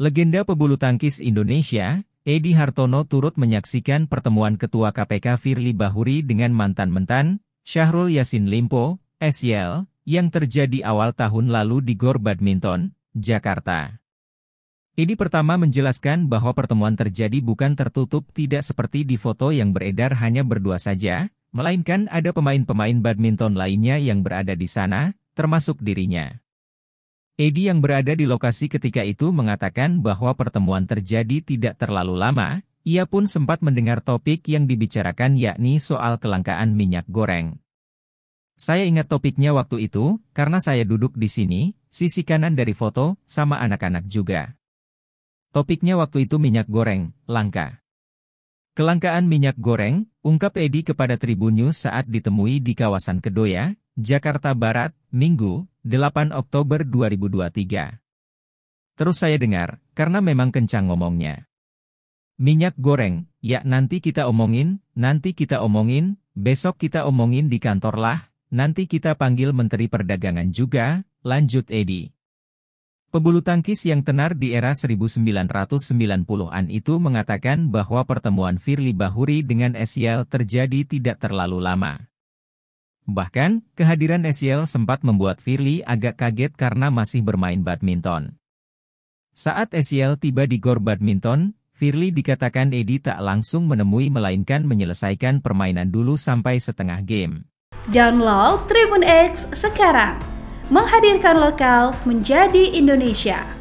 Legenda pebulu tangkis Indonesia, Edi Hartono turut menyaksikan pertemuan Ketua KPK Firly Bahuri dengan mantan mentan, Syahrul Yasin Limpo, SYL, yang terjadi awal tahun lalu di Gor Badminton, Jakarta. Edi pertama menjelaskan bahwa pertemuan terjadi bukan tertutup tidak seperti di foto yang beredar hanya berdua saja, melainkan ada pemain-pemain badminton lainnya yang berada di sana, termasuk dirinya. Edi yang berada di lokasi ketika itu mengatakan bahwa pertemuan terjadi tidak terlalu lama, ia pun sempat mendengar topik yang dibicarakan yakni soal kelangkaan minyak goreng. Saya ingat topiknya waktu itu, karena saya duduk di sini, sisi kanan dari foto, sama anak-anak juga. Topiknya waktu itu minyak goreng, langka. Kelangkaan minyak goreng, ungkap Edi kepada Tribun News saat ditemui di kawasan Kedoya, Jakarta Barat, Minggu, 8 Oktober 2023. Terus saya dengar, karena memang kencang ngomongnya. Minyak goreng, ya nanti kita omongin, nanti kita omongin, besok kita omongin di kantor lah, nanti kita panggil Menteri Perdagangan juga, lanjut Edi. Pebulu tangkis yang tenar di era 1990-an itu mengatakan bahwa pertemuan Firly Bahuri dengan SEL terjadi tidak terlalu lama. Bahkan, kehadiran Esiel sempat membuat Firly agak kaget karena masih bermain badminton. Saat Esiel tiba di gor badminton, Firly dikatakan Edi tak langsung menemui melainkan menyelesaikan permainan dulu sampai setengah game. Download Tribun X sekarang. Menghadirkan lokal menjadi Indonesia.